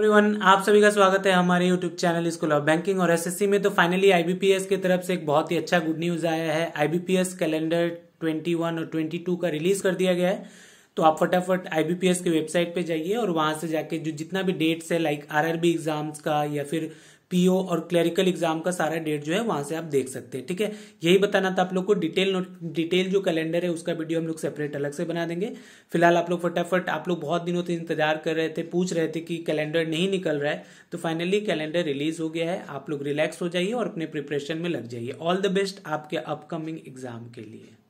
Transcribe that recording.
everyone आप सभी का स्वागत है हमारे YouTube channel school of banking और एसएससी में तो फाइनली आईबीपीएस की तरफ से एक बहुत ही अच्छा गुड न्यूज आया है आईबीपीएस कैलेंडर 21 और 22 का रिलीज कर दिया गया है तो आप फटाफट आईबीपीएस के वेबसाइट पे जाइए और वहां से जाके जो जितना भी डेट्स है लाइक आरआरबी एग्जाम्स का या फिर पीओ और क्लरिकल एग्जाम का सारा डेट जो है वहां से आप देख सकते हैं ठीक है यही बताना था आप लोग को डिटेल डिटेल जो कैलेंडर है उसका वीडियो हम लोग सेपरेट अलग से बना देंगे फिलहाल आप लोग फटाफट आप लोग बहुत दिनों से इंतजार कर रहे थे पूछ रहे थे कि कैलेंडर नहीं निकल रहा है तो फाइनली कैलेंडर रिलीज हो गया है आप लोग रिलैक्स हो जाइए और अपने प्रिपरेशन में लग जाइए ऑल द बेस्ट आपके अपकमिंग एग्जाम के लिए